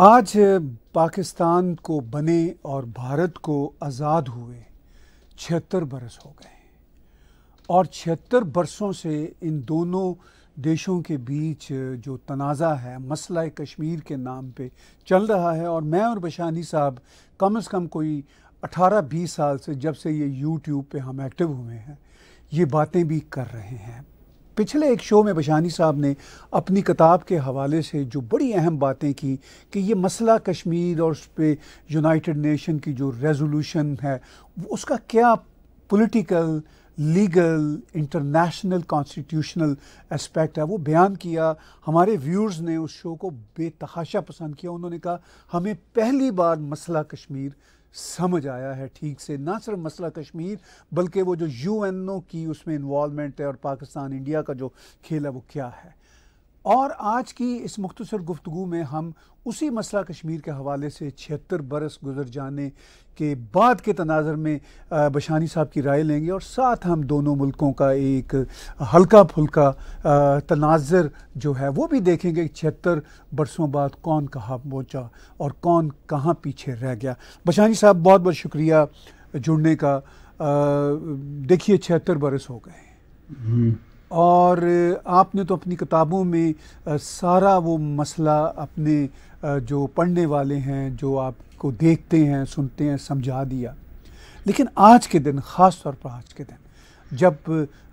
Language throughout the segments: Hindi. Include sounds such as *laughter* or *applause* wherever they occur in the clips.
आज पाकिस्तान को बने और भारत को आज़ाद हुए छिहत्तर बरस हो गए और छिहत्तर बरसों से इन दोनों देशों के बीच जो तनाज़ा है मसला कश्मीर के नाम पे चल रहा है और मैं और बशानी साहब कम अज़ कम कोई 18-20 साल से जब से ये यूट्यूब पे हम एक्टिव हुए हैं ये बातें भी कर रहे हैं पिछले एक शो में बशानी साहब ने अपनी किताब के हवाले से जो बड़ी अहम बातें की कि ये मसला कश्मीर और उस पर यूनाइटेड नेशन की जो रेजोल्यूशन है उसका क्या political legal international constitutional aspect है वो बयान किया हमारे व्यूअर्स ने उस शो को बेतहाशा पसंद किया उन्होंने कहा हमें पहली बार मसला कश्मीर समझ आया है ठीक से ना सिर्फ मसला कश्मीर बल्कि वो जो यू की उसमें इन्वॉलमेंट है और पाकिस्तान इंडिया का जो खेल है वो क्या है और आज की इस मुख्तसर गुफ्तु में हम उसी मसला कश्मीर के हवाले से छिहत्तर बरस गुजर जाने के बाद के तनाजर में बशानी साहब की राय लेंगे और साथ हम दोनों मुल्कों का एक हल्का फुल्का तनाजर जो है वो भी देखेंगे छिहत्तर बरसों बाद कौन कहाँ पहुँचा और कौन कहाँ पीछे रह गया बशानी साहब बहुत बहुत शुक्रिया जुड़ने का देखिए छिहत्तर बरस हो गए हम्म। और आपने तो अपनी किताबों में सारा वो मसला अपने जो पढ़ने वाले हैं जो आपको देखते हैं सुनते हैं समझा दिया लेकिन आज के दिन ख़ास तौर पर आज के दिन जब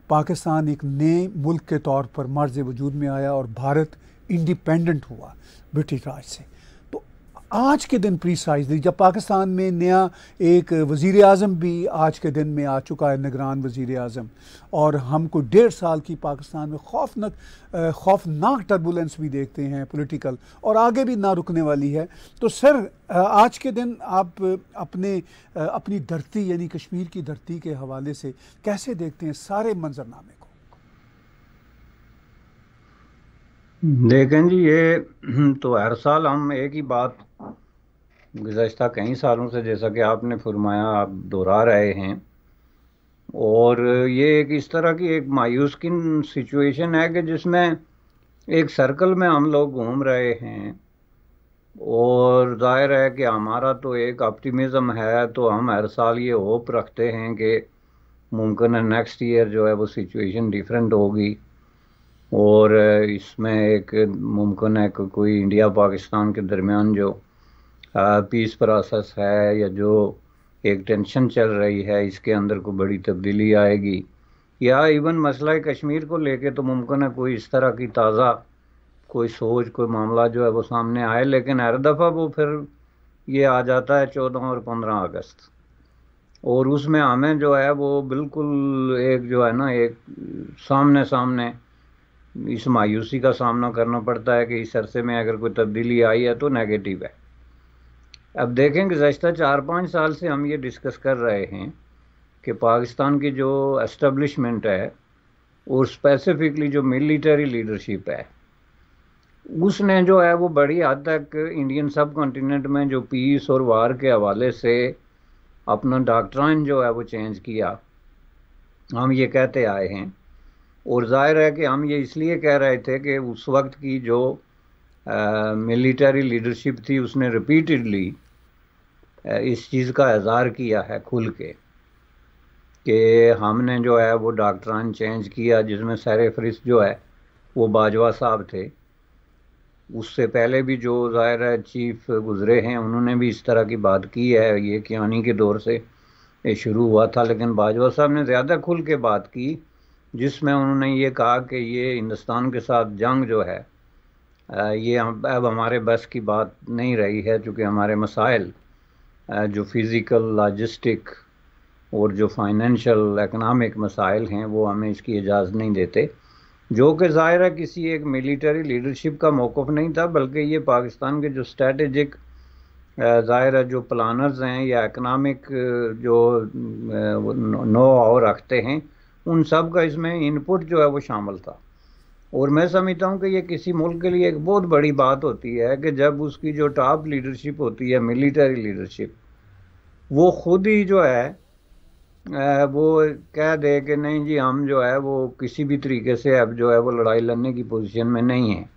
पाकिस्तान एक नए मुल्क के तौर पर मर्ज वजूद में आया और भारत इंडिपेंडेंट हुआ ब्रिटिश राज से आज के दिन प्रिसाइजली जब पाकिस्तान में नया एक वज़ी अजम भी आज के दिन में आ चुका है निगरान वज़ी अजम और हमको डेढ़ साल की पाकिस्तान में खौफनाक खौफनाक टर्बुलेंस भी देखते हैं पॉलिटिकल और आगे भी ना रुकने वाली है तो सर आज के दिन आप अपने अपनी धरती यानी कश्मीर की धरती के हवाले से कैसे देखते हैं सारे मंजरनामे को देखें जी ये तो हर साल हम एक ही बात गुजशत कई सालों से जैसा कि आपने फरमाया आप दोहरा रहे हैं और ये एक इस तरह की एक मायूसकिन सिचुएशन है कि जिसमें एक सर्कल में हम लोग घूम रहे हैं और जाहिर है कि हमारा तो एक ऑप्टिमिज्म है तो हम हर साल ये होप रखते हैं कि मुमकिन है नेक्स्ट ईयर जो है वो सिचुएशन डिफरेंट होगी और इसमें एक मुमकिन है कि कोई इंडिया पाकिस्तान के दरमियान जो पीस प्रोसेस है या जो एक टेंशन चल रही है इसके अंदर को बड़ी तब्दीली आएगी या इवन मसला कश्मीर को लेके तो मुमकिन है कोई इस तरह की ताज़ा कोई सोच कोई मामला जो है वो सामने आए लेकिन हर दफ़ा वो फिर ये आ जाता है चौदह और पंद्रह अगस्त और उसमें हमें जो है वो बिल्कुल एक जो है ना एक सामने सामने इस मायूसी का सामना करना पड़ता है कि इस अरसे में अगर कोई तब्दीली आई है तो नेगेटिव है अब देखें गुज्तर चार पाँच साल से हम ये डिस्कस कर रहे हैं कि पाकिस्तान की जो एस्टेब्लिशमेंट है और स्पेसिफिकली जो मिलिटरी लीडरशिप है उसने जो है वो बड़ी हद तक इंडियन सब कॉन्टीनेंट में जो पीस और वार के हवाले से अपना डॉक्ट्राइन जो है वो चेंज किया हम ये कहते आए हैं और जाहिर है कि हम ये इसलिए कह रहे थे कि उस वक्त की जो मिलिटरी लीडरशिप थी उसने रिपीटेडली इस चीज़ का इजहार किया है खुल के कि हमने जो है वो डॉक्टरान चेंज किया जिसमें सैर फहरिस्त जो है वो बाजवा साहब थे उससे पहले भी जो ज़ाहिर है चीफ गुज़रे हैं उन्होंने भी इस तरह की बात की है ये कियानी के दौर से ये शुरू हुआ था लेकिन बाजवा साहब ने ज़्यादा खुल के बात की जिसमें उन्होंने ये कहा कि ये हिंदुस्तान के साथ जंग जो है ये अब हमारे बस की बात नहीं रही है चूँकि हमारे मसाइल जो फिज़िकल लॉजिस्टिक और जो फाइनेंशियल इकनॉमिक मसाइल हैं वो हमें इसकी इजाज़त नहीं देते जो कि ज़ाहिर है किसी एक मिलिट्री लीडरशिप का मौक़ नहीं था बल्कि ये पाकिस्तान के जो स्ट्रेटजिक ज़ाहिर है जो प्लानर्स हैं या इकनॉमिक जो नो और रखते हैं उन सब का इसमें इनपुट जो है वो शामिल था और मैं समझता हूँ कि ये किसी मुल्क के लिए एक बहुत बड़ी बात होती है कि जब उसकी जो टॉप लीडरशिप होती है मिलिट्री लीडरशिप वो खुद ही जो है वो कह दे कि नहीं जी हम जो है वो किसी भी तरीके से अब जो है वो लड़ाई लड़ने की पोजीशन में नहीं है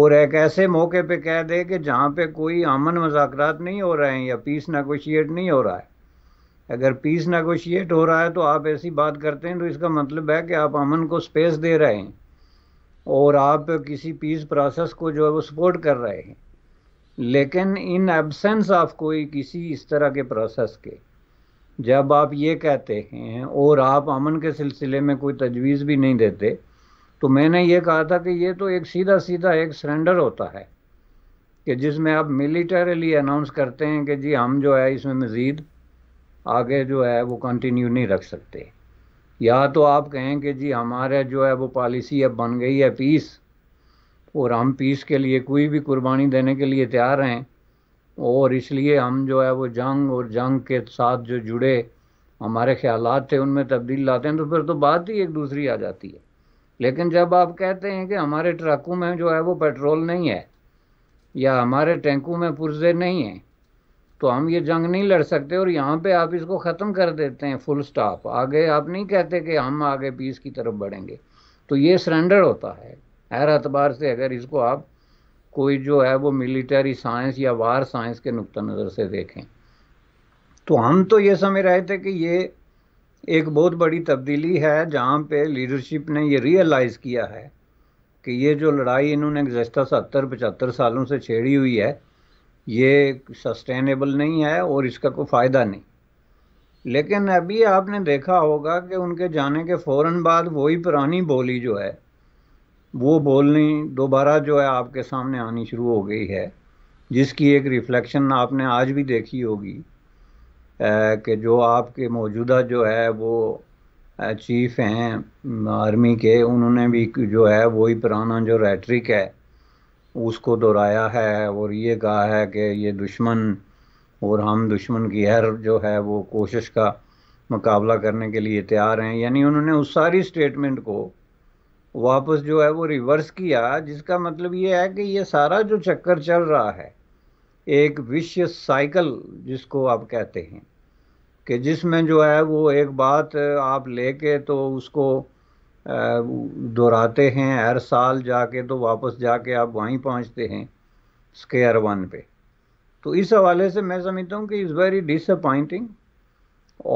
और एक ऐसे मौके पे कह दे कि जहाँ पे कोई अमन मजाक नहीं हो रहे हैं या पीस नागोशिएट नहीं हो रहा है अगर पीस नागोशिएट हो रहा है तो आप ऐसी बात करते हैं तो इसका मतलब है कि आप अमन को स्पेस दे रहे हैं और आप किसी पीस प्रोसेस को जो है वो सपोर्ट कर रहे हैं लेकिन इन एबसेंस ऑफ कोई किसी इस तरह के प्रोसेस के जब आप ये कहते हैं और आप अमन के सिलसिले में कोई तजवीज़ भी नहीं देते तो मैंने ये कहा था कि ये तो एक सीधा सीधा एक सरेंडर होता है कि जिसमें आप मिलिटरली अनाउंस करते हैं कि जी हम जो है इसमें मज़ीद आगे जो है वो कंटिन्यू नहीं रख सकते या तो आप कहें कि जी हमारे जो है वो पॉलिसी अब बन गई है पीस और हम पीस के लिए कोई भी कुर्बानी देने के लिए तैयार हैं और इसलिए हम जो है वो जंग और जंग के साथ जो जुड़े हमारे ख्याल थे उनमें तब्दील लाते हैं तो फिर तो बात ही एक दूसरी आ जाती है लेकिन जब आप कहते हैं कि हमारे ट्रकों में जो है वो पेट्रोल नहीं है या हमारे टैंकों में पुरजे नहीं हैं तो हम ये जंग नहीं लड़ सकते और यहाँ पे आप इसको ख़त्म कर देते हैं फुल स्टॉप आगे आप नहीं कहते कि हम आगे पीस की तरफ बढ़ेंगे तो ये सरेंडर होता है हर अतबार से अगर इसको आप कोई जो है वो मिलिट्री साइंस या वार साइंस के नुक़ नज़र से देखें तो हम तो ये समझ रहे थे कि ये एक बहुत बड़ी तब्दीली है जहाँ पे लीडरशिप ने ये रियलाइज़ किया है कि ये जो लड़ाई इन्होंने गुजशत सत्तर पचहत्तर सालों से छेड़ी हुई है ये सस्टेनेबल नहीं है और इसका कोई फ़ायदा नहीं लेकिन अभी आपने देखा होगा कि उनके जाने के फ़ौर बाद वही पुरानी बोली जो है वो बोलनी दोबारा जो है आपके सामने आनी शुरू हो गई है जिसकी एक रिफ्लेक्शन आपने आज भी देखी होगी कि जो आपके मौजूदा जो है वो चीफ हैं आर्मी के उन्होंने भी जो है वही पुराना जो रेटरिक है उसको दोहराया है और ये कहा है कि ये दुश्मन और हम दुश्मन की हर जो है वो कोशिश का मुकाबला करने के लिए तैयार हैं यानी उन्होंने उस सारी स्टेटमेंट को वापस जो है वो रिवर्स किया जिसका मतलब ये है कि ये सारा जो चक्कर चल रहा है एक विश्व साइकिल जिसको आप कहते हैं कि जिसमें जो है वो एक बात आप लेके तो उसको दोहराते हैं हर साल जाके तो वापस जाके आप वहीं पहुंचते हैं स्केयर वन पे तो इस हवाले से मैं समझता हूँ कि इज़ वेरी डिसअपॉइंटिंग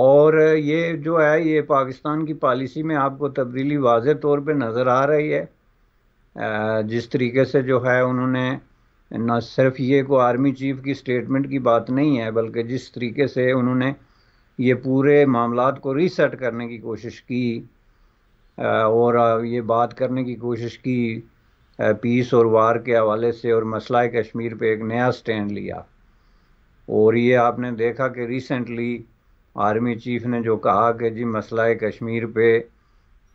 और ये जो है ये पाकिस्तान की पॉलिसी में आपको तब्दीली वाज तौर पे नज़र आ रही है जिस तरीके से जो है उन्होंने न सिर्फ ये को आर्मी चीफ की स्टेटमेंट की बात नहीं है बल्कि जिस तरीके से उन्होंने ये पूरे मामला को रीसेट करने की कोशिश की और ये बात करने की कोशिश की पीस और वार के हवाले से और मसला कश्मीर पे एक नया स्टैंड लिया और ये आपने देखा कि रिसेंटली आर्मी चीफ ने जो कहा कि जी मसला कश्मीर पे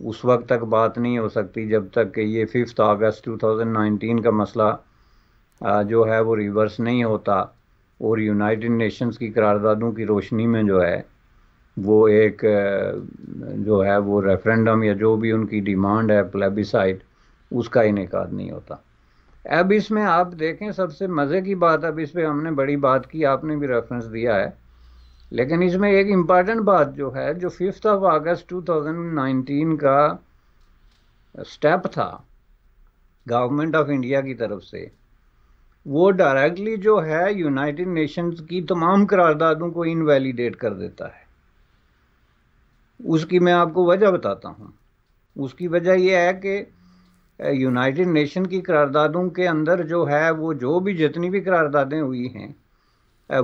उस वक्त तक बात नहीं हो सकती जब तक कि ये फिफ्थ अगस्त 2019 का मसला जो है वो रिवर्स नहीं होता और यूनाइटेड नेशंस की करारदादों की रोशनी में जो है वो एक जो है वो रेफरेंडम या जो भी उनकी डिमांड है प्लेबिसाइड उसका इनका नहीं होता अब इसमें आप देखें सबसे मज़े की बात अब इस पर हमने बड़ी बात की आपने भी रेफरेंस दिया है लेकिन इसमें एक इम्पॉर्टेंट बात जो है जो फिफ्थ ऑफ अगस्त 2019 का स्टेप था गवर्नमेंट ऑफ इंडिया की तरफ से वो डायरेक्टली जो है यूनाइटेड नेशंस की तमाम करारदादों को इनवैलिडेट कर देता है उसकी मैं आपको वजह बताता हूँ उसकी वजह यह है कि यूनाइटेड नेशन की करारदादों के अंदर जो है वो जो भी जितनी भी करारदादें हुई हैं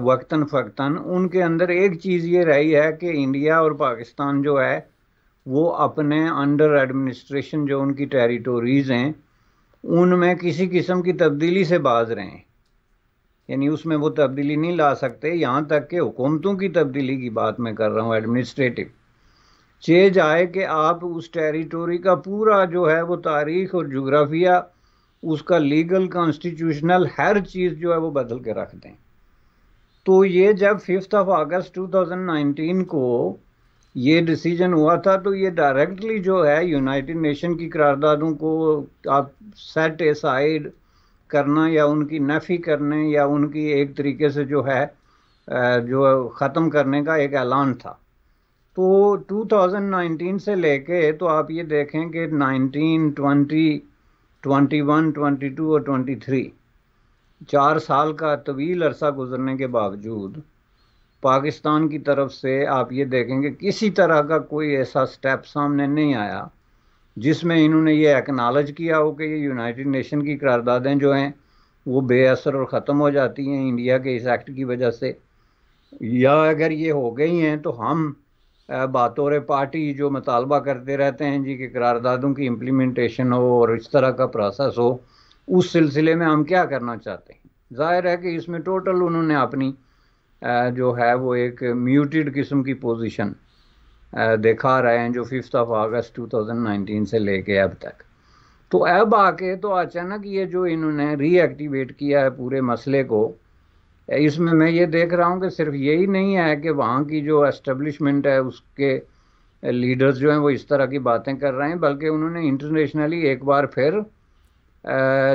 वक्ता फ़क्तन उनके अंदर एक चीज़ ये रही है कि इंडिया और पाकिस्तान जो है वो अपने अंडर एडमिनिस्ट्रेशन जो उनकी टेरिटोरीज़ हैं उनमें किसी किस्म की तब्दीली से बाज हैं यानी उसमें वो तब्दीली नहीं ला सकते यहाँ तक कि हुकूमतों की तब्दीली की बात मैं कर रहा हूँ एडमिनिस्ट्रेटिव चेज आए कि आप उस टेरिटोरी का पूरा जो है वो तारीख और जोग्राफिया उसका लीगल कॉन्स्टिट्यूशनल हर चीज़ जो है वो बदल के रख दें तो ये जब फिफ्थ ऑफ अगस्त 2019 को ये डिसीजन हुआ था तो ये डायरेक्टली जो है यूनाइटेड नेशन की करारदादों को आप सेट एसाइड करना या उनकी नफ़ी करने या उनकी एक तरीके से जो है जो ख़त्म करने का एक ऐलान था तो 2019 से लेके तो आप ये देखें कि 19, 20, 21, 22 और 23 चार साल का तवील अरसा गुजरने के बावजूद पाकिस्तान की तरफ से आप ये देखेंगे किसी तरह का कोई ऐसा स्टेप सामने नहीं आया जिसमें इन्होंने ये एक्नॉलेज किया हो कि ये यूनाइटेड नेशन की करारदादें जो हैं वो बेअसर और ख़त्म हो जाती हैं इंडिया के इस एक्ट की वजह से या अगर ये हो गई हैं तो हम बतौर पार्टी जो मुतालबा करते रहते हैं जी कि करारदादों की इम्प्लीमेंटेशन हो और इस तरह का प्रोसेस हो उस सिलसिले में हम क्या करना चाहते हैं जाहिर है कि इसमें टोटल उन्होंने अपनी जो है वो एक म्यूटेड किस्म की पोजीशन दिखा रहे हैं जो फिफ्थ ऑफ अगस्त 2019 से लेके अब तक तो अब आके तो अचानक ये जो इन्होंने रीएक्टिवेट किया है पूरे मसले को इसमें मैं ये देख रहा हूँ कि सिर्फ यही नहीं है कि वहाँ की जो एस्टेब्लिशमेंट है उसके लीडर्स जो हैं वो इस तरह की बातें कर रहे हैं बल्कि उन्होंने इंटरनेशनली एक बार फिर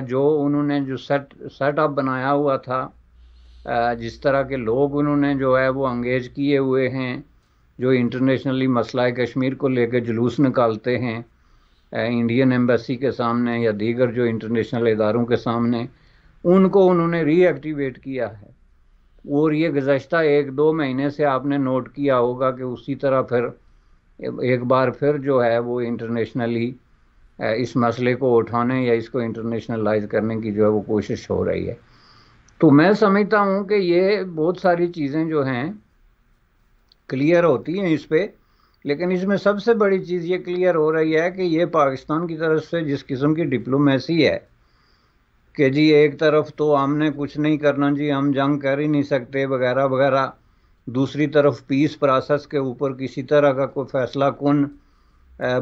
जो उन्होंने जो सेट सेटअप बनाया हुआ था जिस तरह के लोग उन्होंने जो है वो अंगेज किए हुए हैं जो इंटरनेशनली मसला कश्मीर को लेकर जुलूस निकालते हैं इंडियन एम्बेसी के सामने या दीगर जो इंटरनेशनल इदारों के सामने उनको उन्होंने रीएक्टिवेट किया है और ये गुजशत एक दो महीने से आपने नोट किया होगा कि उसी तरह फिर एक बार फिर जो है वो इंटरनेशनली इस मसले को उठाने या इसको इंटरनेशनलाइज करने की जो है वो कोशिश हो रही है तो मैं समझता हूँ कि ये बहुत सारी चीज़ें जो हैं क्लियर होती हैं इस पर लेकिन इसमें सबसे बड़ी चीज़ ये क्लियर हो रही है कि ये पाकिस्तान की तरफ से जिस किस्म की डिप्लोमेसी है कि जी एक तरफ तो हमने कुछ नहीं करना जी हम जंग कर ही नहीं सकते वगैरह वगैरह दूसरी तरफ पीस प्रोसेस के ऊपर किसी तरह का कोई फैसला कौन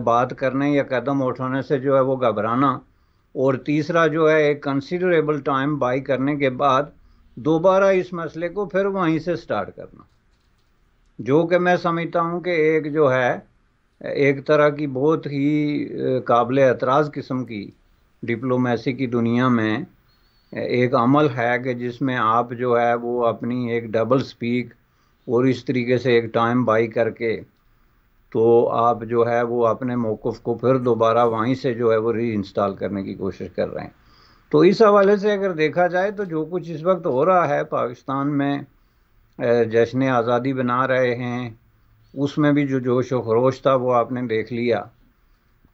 बात करने या कदम उठाने से जो है वो घबराना और तीसरा जो है एक कंसिडरेबल टाइम बाई करने के बाद दोबारा इस मसले को फिर वहीं से स्टार्ट करना जो कि मैं समझता हूँ कि एक जो है एक तरह की बहुत ही काबिल एतराज़ किस्म की डिप्लोमेसी की दुनिया में एक अमल है कि जिसमें आप जो है वो अपनी एक डबल स्पीक और इस तरीके से एक टाइम बाई करके तो आप जो है वो अपने मौक़ को फिर दोबारा वहीं से जो है वो री इंस्टॉल करने की कोशिश कर रहे हैं तो इस हवाले से अगर देखा जाए तो जो कुछ इस वक्त हो रहा है पाकिस्तान में जश्न आज़ादी बना रहे हैं उसमें भी जो जोश व खरोश था वो आपने देख लिया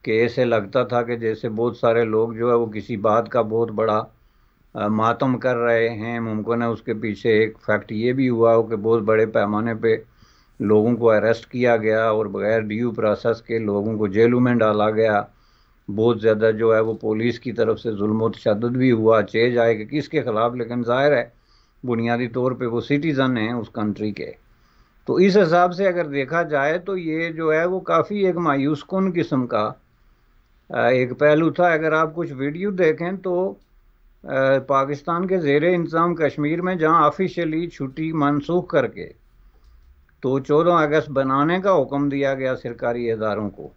कि ऐसे लगता था कि जैसे बहुत सारे लोग जो है वो किसी बात का बहुत बड़ा मातम कर रहे हैं मुमकिन है उसके पीछे एक फैक्ट ये भी हुआ हो कि बहुत बड़े पैमाने पे लोगों को अरेस्ट किया गया और बगैर ड्यू प्रोसेस के लोगों को जेलों में डाला गया बहुत ज़्यादा जो है वो पुलिस की तरफ से जुल्म तशद भी हुआ चेज आए कि किसके ख़िलाफ़ लेकिन ज़ाहिर है बुनियादी तौर पर वो सिटीज़न हैं उस कंट्री के तो इस हिसाब से अगर देखा जाए तो ये जो है वो काफ़ी एक मायूसकुन किस्म का एक पहलू था अगर आप कुछ वीडियो देखें तो पाकिस्तान के जेर इंतज़ाम कश्मीर में जहां ऑफिशियली छुट्टी मनसूख करके तो 14 अगस्त बनाने का हुक्म दिया गया सरकारी इदारों को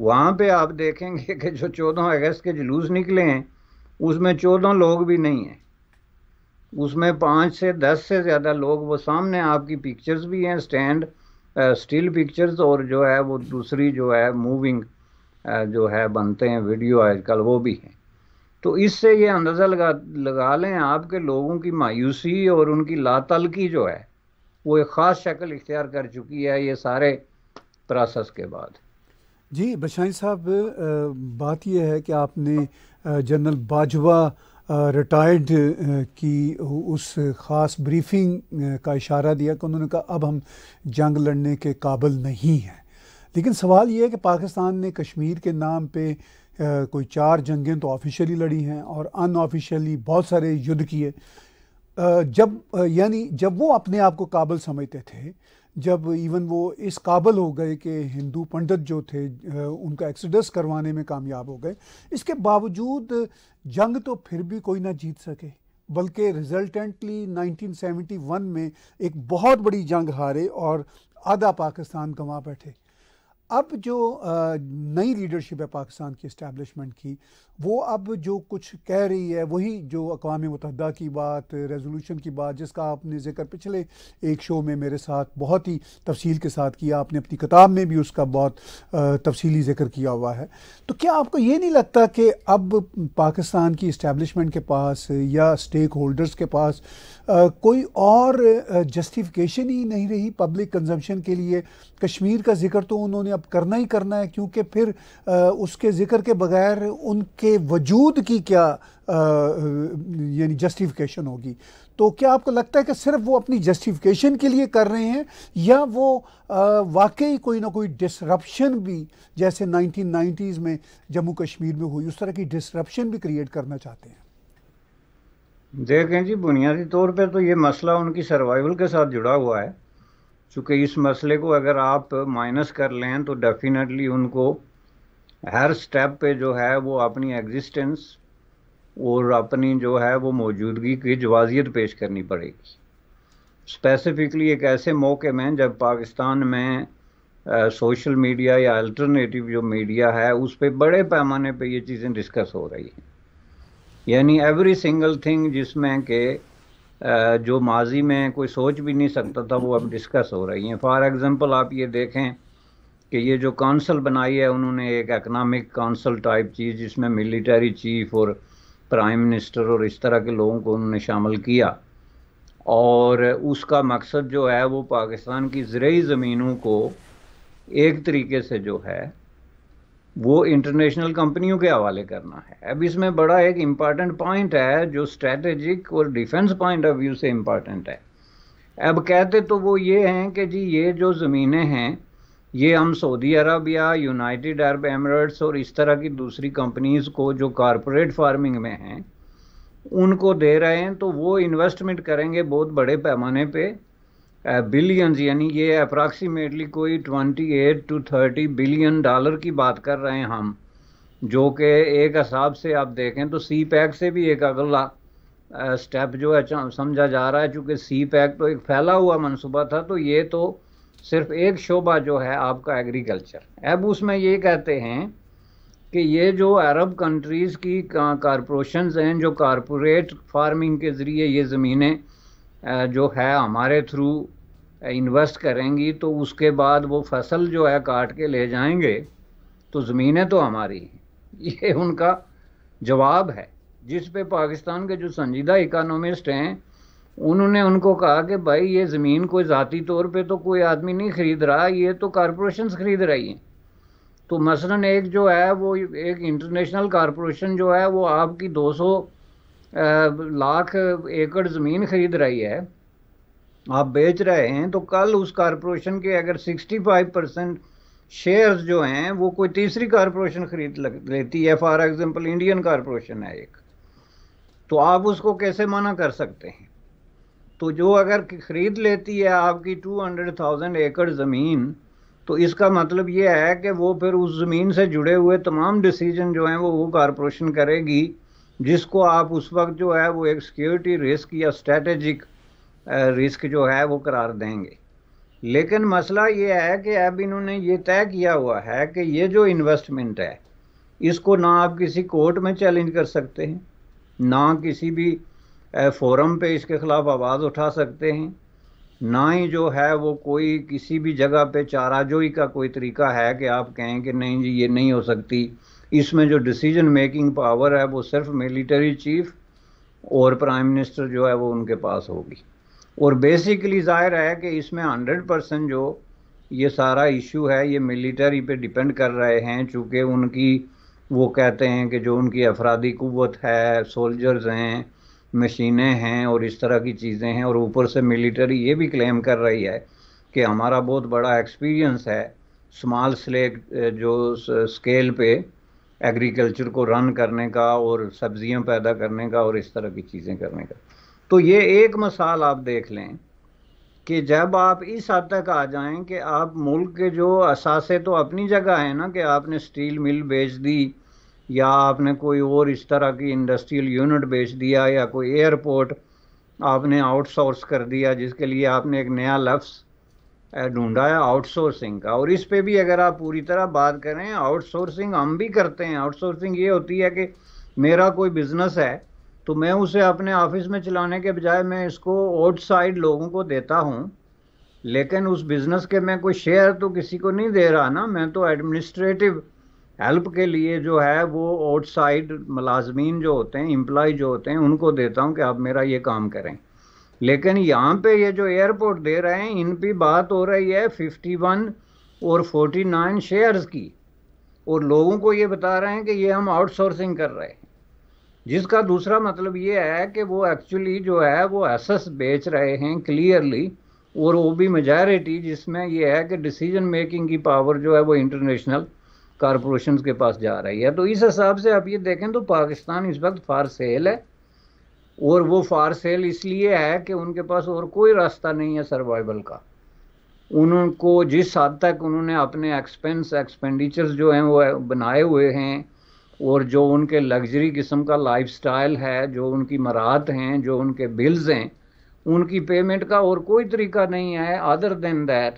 वहाँ पे आप देखेंगे कि जो 14 अगस्त के जुलूस निकले हैं उसमें 14 लोग भी नहीं हैं उसमें पाँच से दस से ज़्यादा लोग वो सामने आपकी पिक्चर्स भी हैं स्टैंड स्टिल पिक्चर्स और जो है वो दूसरी जो है मूविंग जो है बनते हैं वीडियो आजकल वो भी हैं तो इससे ये अंदाज़ा लगा लगा लें आपके लोगों की मायूसी और उनकी लातलकी जो है वो एक ख़ास शक्ल इख्तियार कर चुकी है ये सारे प्रोसेस के बाद जी बशाई साहब बात यह है कि आपने जनरल बाजवा रिटायर्ड की उस ख़ास ब्रीफिंग का इशारा दिया कि उन्होंने कहा अब हम जंग लड़ने के काबिल नहीं हैं लेकिन सवाल ये है कि पाकिस्तान ने कश्मीर के नाम पे कोई चार जंगें तो ऑफिशियली लड़ी हैं और अनऑफिशियली बहुत सारे युद्ध किए जब यानी जब वो अपने आप को काबल समझते थे जब इवन वो इस काबल हो गए कि हिंदू पंडित जो थे उनका एक्सडस करवाने में कामयाब हो गए इसके बावजूद जंग तो फिर भी कोई ना जीत सके बल्कि रिजल्टेंटली 1971 में एक बहुत बड़ी जंग हारे और आधा पाकिस्तान गंवा बैठे अब जो नई लीडरशिप है पाकिस्तान की इस्टेबलिशमेंट की वो अब जो कुछ कह रही है वही जो अकवा मतहद की बात रेजोल्यूशन की बात जिसका आपने जिक्र पिछले एक शो में मेरे साथ बहुत ही तफसील के साथ किया आपने अपनी किताब में भी उसका बहुत तफसीली जिक्र किया हुआ है तो क्या आपको ये नहीं लगता कि अब पाकिस्तान की इस्टेबलिशमेंट के पास या स्टेक होल्डर्स के पास आ, कोई और जस्टिफिकेशन ही नहीं रही पब्लिक कंजम्पशन के लिए कश्मीर का जिक्र तो उन्होंने अब करना ही करना है क्योंकि फिर आ, उसके जिक्र के बगैर उनके के वजूद की क्या यानी जस्टिफिकेशन होगी तो क्या आपको लगता है कि सिर्फ वो अपनी जस्टिफिकेशन के लिए कर रहे हैं या वो वाकई कोई ना कोई डिसरप्शन भी जैसे 1990s में जम्मू कश्मीर में हुई उस तरह की डिसरप्शन भी क्रिएट करना चाहते हैं देखें जी बुनियादी तौर पर तो ये मसला उनकी सर्वाइवल के साथ जुड़ा हुआ है चूँकि इस मसले को अगर आप माइनस कर लें तो डेफिनेटली उनको हर स्टेप पे जो है वो अपनी एग्जिस्टेंस और अपनी जो है वो मौजूदगी की जवाजियत पेश करनी पड़ेगी स्पेसिफिकली एक ऐसे मौके में जब पाकिस्तान में सोशल मीडिया या अल्टरनेटिव जो मीडिया है उस पर बड़े पैमाने पे ये चीज़ें डिस्कस हो रही हैं यानी एवरी सिंगल थिंग जिसमें के जो माजी में कोई सोच भी नहीं सकता था वो अब डिस्कस हो रही हैं फॉर एग्ज़ाम्पल आप ये देखें कि ये जो काउंसिल बनाई है उन्होंने एक इकनॉमिक काउंसिल टाइप चीज़ जिसमें मिलिटरी चीफ और प्राइम मिनिस्टर और इस तरह के लोगों को उन्होंने शामिल किया और उसका मकसद जो है वो पाकिस्तान की ज़रूरी ज़मीनों को एक तरीके से जो है वो इंटरनेशनल कंपनियों के हवाले करना है अब इसमें बड़ा एक इम्पॉर्टेंट पॉइंट है जो स्ट्रेटेजिक और डिफेंस पॉइंट ऑफ व्यू से इम्पॉर्टेंट है अब कहते तो वो ये हैं कि जी ये जो ज़मीनें हैं ये हम सऊदी अरब या यूनाइटेड अरब एमरेट्स और इस तरह की दूसरी कंपनीज़ को जो कॉरपोरेट फार्मिंग में हैं उनको दे रहे हैं तो वो इन्वेस्टमेंट करेंगे बहुत बड़े पैमाने पे बिलियंस यानी ये अप्रॉक्सीमेटली कोई 28 टू 30 बिलियन डॉलर की बात कर रहे हैं हम जो कि एक हिसाब से आप देखें तो सी पैक से भी एक अगला स्टेप जो है समझा जा रहा है चूँकि सी पैक तो एक फैला हुआ मनसूबा था तो ये तो सिर्फ एक शोबा जो है आपका एग्रीकल्चर अब उसमें ये कहते हैं कि ये जो अरब कंट्रीज़ की कॉरपोरेशन हैं जो कॉरपोरेट फार्मिंग के ज़रिए ये ज़मीनें जो है हमारे थ्रू इन्वेस्ट करेंगी तो उसके बाद वो फसल जो है काट के ले जाएंगे तो ज़मीनें तो हमारी हैं *laughs* ये उनका जवाब है जिस पे पाकिस्तान के जो संजीदा इकोनॉमिस्ट हैं उन्होंने उनको कहा कि भाई ये ज़मीन कोई ज़ाती तौर पे तो कोई आदमी नहीं ख़रीद रहा ये तो कॉरपोरेशन ख़रीद रही हैं तो मसलन एक जो है वो एक इंटरनेशनल कॉरपोरेशन जो है वो आपकी 200 लाख एकड़ ज़मीन ख़रीद रही है आप बेच रहे हैं तो कल उस कॉरपोरेशन के अगर 65 परसेंट शेयर्स जो हैं वो कोई तीसरी कॉरपोरेशन ख़रीद लेती है फॉर एग्ज़ाम्पल इंडियन कॉरपोरेशन है एक तो आप उसको कैसे मना कर सकते हैं तो जो अगर खरीद लेती है आपकी टू हंड्रेड थाउजेंड एकड़ ज़मीन तो इसका मतलब ये है कि वो फिर उस ज़मीन से जुड़े हुए तमाम डिसीजन जो हैं वो वो कॉरपोरेशन करेगी जिसको आप उस वक्त जो है वो एक सिक्योरिटी रिस्क या स्ट्रेटेजिक रिस्क जो है वो करार देंगे लेकिन मसला ये है कि अब इन्होंने ये तय किया हुआ है कि ये जो इन्वेस्टमेंट है इसको ना आप किसी कोर्ट में चैलेंज कर सकते हैं ना किसी भी फोरम पे इसके ख़िलाफ़ आवाज़ उठा सकते हैं ना ही जो है वो कोई किसी भी जगह पे चाराजोई का कोई तरीका है कि आप कहें कि नहीं जी ये नहीं हो सकती इसमें जो डिसीजन मेकिंग पावर है वो सिर्फ मिलिट्री चीफ और प्राइम मिनिस्टर जो है वो उनके पास होगी और बेसिकली जाहिर है कि इसमें हंड्रेड परसेंट जो ये सारा इशू है ये मिलिट्री पे डिपेंड कर रहे हैं चूँकि उनकी वो कहते हैं कि जो उनकी अफराधी कुत है सोल्जर्स हैं मशीनें हैं और इस तरह की चीज़ें हैं और ऊपर से मिलिट्री ये भी क्लेम कर रही है कि हमारा बहुत बड़ा एक्सपीरियंस है स्मॉल स्लेक जो स्केल पे एग्रीकल्चर को रन करने का और सब्जियां पैदा करने का और इस तरह की चीज़ें करने का तो ये एक मसाल आप देख लें कि जब आप इस हद तक आ जाएं कि आप मुल्क के जो असासे तो अपनी जगह है ना कि आपने स्टील मिल बेच दी या आपने कोई और इस तरह की इंडस्ट्रियल यूनिट बेच दिया या कोई एयरपोर्ट आपने आउटसोर्स कर दिया जिसके लिए आपने एक नया लफ्स ढूंढा है आउटसोर्सिंग का और इस पे भी अगर आप पूरी तरह बात करें आउटसोर्सिंग हम भी करते हैं आउटसोर्सिंग ये होती है कि मेरा कोई बिजनेस है तो मैं उसे अपने ऑफिस में चलाने के बजाय मैं इसको आउटसाइड लोगों को देता हूँ लेकिन उस बिज़नेस के मैं कोई शेयर तो किसी को नहीं दे रहा ना मैं तो एडमिनिस्ट्रेटिव हेल्प के लिए जो है वो आउटसाइड मुलाजमीन जो होते हैं एम्प्लॉय जो होते हैं उनको देता हूँ कि आप मेरा ये काम करें लेकिन यहाँ पे ये जो एयरपोर्ट दे रहे हैं इन पर बात हो रही है फिफ्टी वन और फोर्टी नाइन शेयर्स की और लोगों को ये बता रहे हैं कि ये हम आउटसोर्सिंग कर रहे हैं जिसका दूसरा मतलब ये है कि वो एक्चुअली जो है वो एसेस बेच रहे हैं क्लियरली और वो भी मेजॉरिटी जिसमें ये है कि डिसीजन मेकिंग की पावर जो है वो इंटरनेशनल कॉरपोरेशन के पास जा रही है तो इस हिसाब से आप ये देखें तो पाकिस्तान इस वक्त फार सेल है और वो फार सेल इसलिए है कि उनके पास और कोई रास्ता नहीं है सर्वाइवल का उनको जिस हद तक उन्होंने अपने एक्सपेंस एक्सपेंडिचर्स जो हैं वो बनाए हुए हैं और जो उनके लग्जरी किस्म का लाइफस्टाइल है जो उनकी मराहत हैं जो उनके बिल्स हैं उनकी पेमेंट का और कोई तरीका नहीं है अदर देन दैट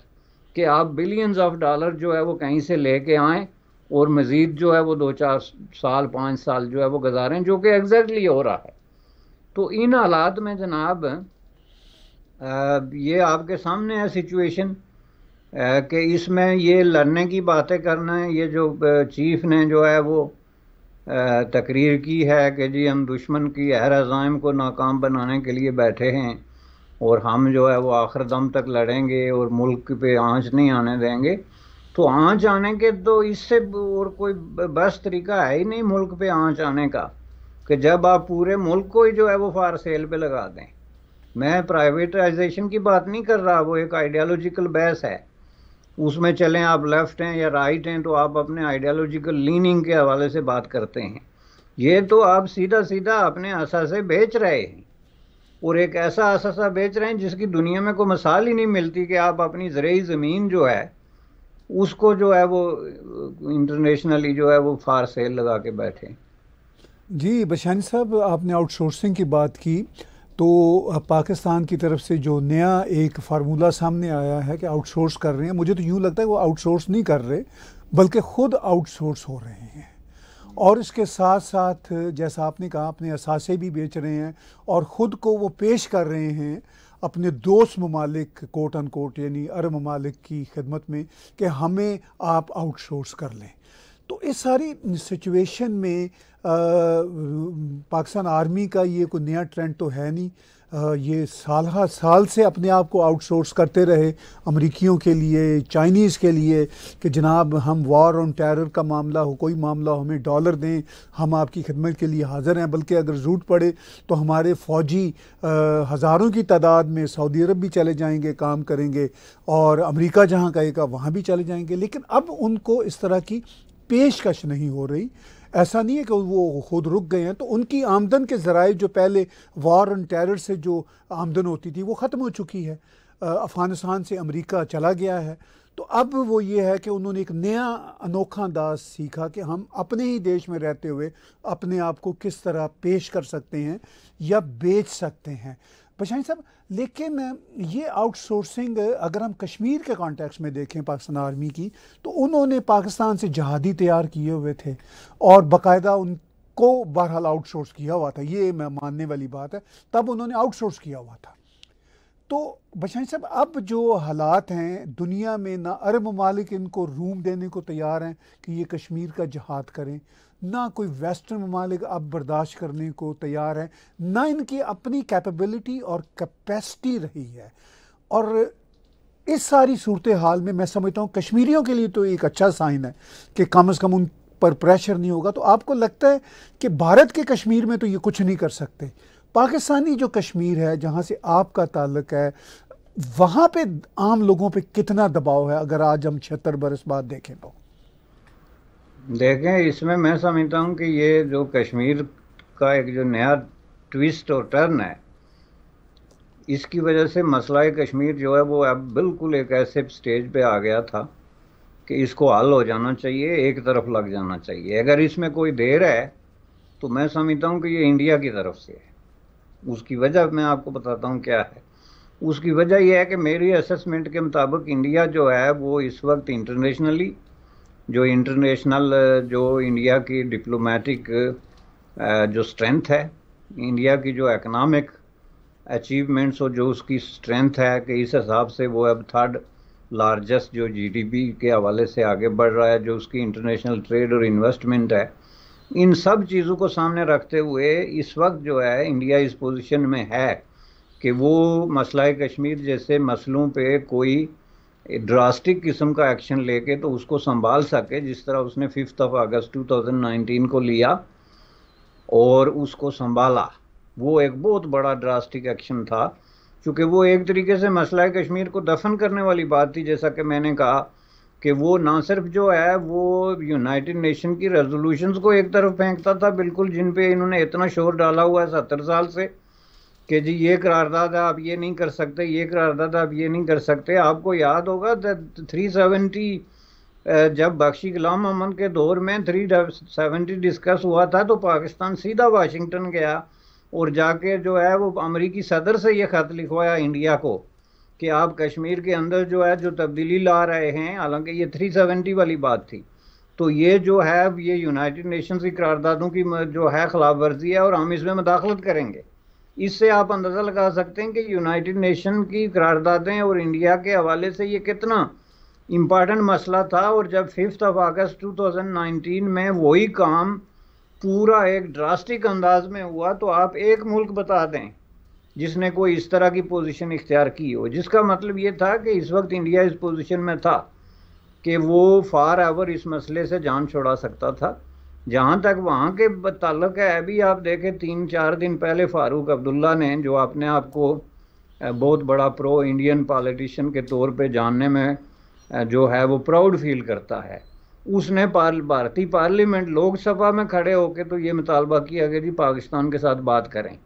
कि आप बिलियंस ऑफ डॉलर जो है वो कहीं से लेके आएँ और मज़ीद जो है वो दो चार साल पाँच साल जो है वो गुजारें जो कि एग्जैक्टली हो रहा है तो इन हालात में जनाब ये आपके सामने है सिचुएशन कि इसमें ये लड़ने की बातें करना है ये जो चीफ ने जो है वो तकरीर की है कि जी हम दुश्मन की अहर अज़ाइम को नाकाम बनाने के लिए बैठे हैं और हम जो है वो आखिर दम तक लड़ेंगे और मुल्क पे आंच नहीं आने देंगे तो आँच आने के तो इससे और कोई बस तरीका है ही नहीं मुल्क पे आँच आने का कि जब आप पूरे मुल्क को ही जो है वो फार सेल पे लगा दें मैं प्राइवेटाइजेशन की बात नहीं कर रहा वो एक आइडियालॉजिकल बहस है उसमें चलें आप लेफ़्ट हैं या राइट हैं तो आप अपने आइडियालॉजिकल लीनिंग के हवाले से बात करते हैं ये तो आप सीधा सीधा अपने आशा से बेच रहे हैं और एक ऐसा आशा बेच रहे हैं जिसकी दुनिया में कोई मसाल ही नहीं मिलती कि आप अपनी जरिए ज़मीन जो है उसको जो है वो इंटरनेशनली जो है वो फार सेल लगा के बैठे जी बशानी साहब आपने आउटसोर्सिंग की बात की तो पाकिस्तान की तरफ से जो नया एक फार्मूला सामने आया है कि आउटसोर्स कर रहे हैं मुझे तो यूँ लगता है वो आउटसोर्स नहीं कर रहे बल्कि ख़ुद आउटसोर्स हो रहे हैं और इसके साथ साथ जैसा आपने कहा अपने असासे भी बेच रहे हैं और ख़ुद को वो पेश कर रहे हैं अपने दोस्त ममालिक कोट अन कोट यानी अरब ममालिक की खिदमत में कि हमें आप आउटसोर्स कर लें तो इस सारी सिचुएशन में आ, पाकिस्तान आर्मी का ये कोई नया ट्रेंड तो है नहीं ये साल साल से अपने आप को आउटसोर्स करते रहे अमरीकियों के लिए चाइनीज़ के लिए कि जनाब हम वॉर ऑन टेरर का मामला हो कोई मामला हो हमें डॉलर दें हम आपकी खिदमत के लिए हाज़िर हैं बल्कि अगर जरूरत पड़े तो हमारे फ़ौजी हज़ारों की तादाद में सऊदी अरब भी चले जाएंगे काम करेंगे और अमरीका जहाँ कहेगा वहाँ भी चले जाएंगे लेकिन अब उनको इस तरह की पेशकश नहीं हो रही ऐसा नहीं है कि वो खुद रुक गए हैं तो उनकी आमदन के ज़राए जो पहले वार एंड टेरर से जो आमदन होती थी वो ख़त्म हो चुकी है अफ़गानिस्तान से अमेरिका चला गया है तो अब वो ये है कि उन्होंने एक नया अनोखा अंदाज सीखा कि हम अपने ही देश में रहते हुए अपने आप को किस तरह पेश कर सकते हैं या बेच सकते हैं बशाई साहब लेकिन ये आउटसोर्सिंग अगर हम कश्मीर के कॉन्टेक्स्ट में देखें पाकिस्तान आर्मी की तो उन्होंने पाकिस्तान से जहादी तैयार किए हुए थे और बाकायदा उनको बहरहाल आउटसोर्स किया हुआ था ये मैं मानने वाली बात है तब उन्होंने आउटसोर्स किया हुआ था तो बशाई साहब अब जो हालात हैं दुनिया में ना अरब ममालिक इनको रूम देने को तैयार हैं कि ये कश्मीर का जहाद करें ना कोई वेस्टर्न ममालिक अब बर्दाश्त करने को तैयार है ना इनकी अपनी कैपेबिलिटी और कैपेसिटी रही है और इस सारी सूरत हाल में मैं समझता हूँ कश्मीरियों के लिए तो एक अच्छा साइन है कि कम अज़ कम उन पर प्रेशर नहीं होगा तो आपको लगता है कि भारत के कश्मीर में तो ये कुछ नहीं कर सकते पाकिस्तानी जो कश्मीर है जहाँ से आपका ताल्लक है वहाँ पे आम लोगों पे कितना दबाव है अगर आज हम छिहत्तर बरस बाद देखें तो देखें इसमें मैं समझता हूँ कि ये जो कश्मीर का एक जो नया ट्विस्ट और टर्न है इसकी वजह से मसला कश्मीर जो है वो अब बिल्कुल एक ऐसे स्टेज पे आ गया था कि इसको हल हो जाना चाहिए एक तरफ लग जाना चाहिए अगर इसमें कोई देर है तो मैं समझता हूँ कि ये इंडिया की तरफ से है उसकी वजह मैं आपको बताता हूँ क्या है उसकी वजह यह है कि मेरी असेसमेंट के मुताबिक इंडिया जो है वो इस वक्त इंटरनेशनली जो इंटरनेशनल जो इंडिया की डिप्लोमेटिक uh, जो स्ट्रेंथ है इंडिया की जो इकोनॉमिक अचीवमेंट्स और जो उसकी स्ट्रेंथ है कि इस हिसाब से वो अब थर्ड लार्जेस्ट जो जीडीपी के हवाले से आगे बढ़ रहा है जो उसकी इंटरनेशनल ट्रेड और इन्वेस्टमेंट है इन सब चीज़ों को सामने रखते हुए इस वक्त जो है इंडिया इस पोजीशन में है कि वो मसला कश्मीर जैसे मसलों पे कोई ड्रास्टिक किस्म का एक्शन लेके तो उसको संभाल सके जिस तरह उसने फिफ्थ ऑफ अगस्त 2019 को लिया और उसको संभाला वो एक बहुत बड़ा ड्रास्टिक एक्शन था क्योंकि वो एक तरीके से मसला कश्मीर को दफन करने वाली बात थी जैसा कि मैंने कहा कि वो ना सिर्फ जो है वो यूनाइटेड नेशन की रेजोल्यूशंस को एक तरफ फेंकता था बिल्कुल जिन पे इन्होंने इतना शोर डाला हुआ है सत्तर साल से कि जी ये करारदाद आप ये नहीं कर सकते ये करारदाद आप ये नहीं कर सकते आपको याद होगा थ्री सेवेंटी जब बख्शी गुलाम अहमद के दौर में थ्री सेवेंटी डिस्कस हुआ था तो पाकिस्तान सीधा वाशिंगटन गया और जाके जो है वो अमरीकी सदर से ये ख़त लिखवाया इंडिया को कि आप कश्मीर के अंदर जो है जो तब्दीली ला रहे हैं हालांकि ये थ्री सेवेंटी वाली बात थी तो ये जो है ये यूनाइटेड नेशंस की करारदादों की जो है खिलाफ वर्जी है और हम इसमें मुदाखलत करेंगे इससे आप अंदाज़ा लगा सकते हैं कि यूनाइटेड नेशन की करारदादें और इंडिया के हवाले से ये कितना इम्पॉर्टेंट मसला था और जब फिफ्थ ऑफ अगस्त 2019 में वही काम पूरा एक ड्रास्टिक अंदाज में हुआ तो आप एक मुल्क बता दें जिसने कोई इस तरह की पोजीशन इख्तियार की हो जिसका मतलब ये था कि इस वक्त इंडिया इस पोजीशन में था कि वो फार एवर इस मसले से जान छोड़ा सकता था जहाँ तक वहाँ के तल्लक है अभी आप देखें तीन चार दिन पहले फारूक अब्दुल्ला ने जो अपने आप को बहुत बड़ा प्रो इंडियन पॉलिटिशियन के तौर पे जानने में जो है वो प्राउड फील करता है उसने पार भारतीय पार्लियामेंट लोकसभा में खड़े होकर तो ये मुतालबा किया कि जी पाकिस्तान के साथ बात करें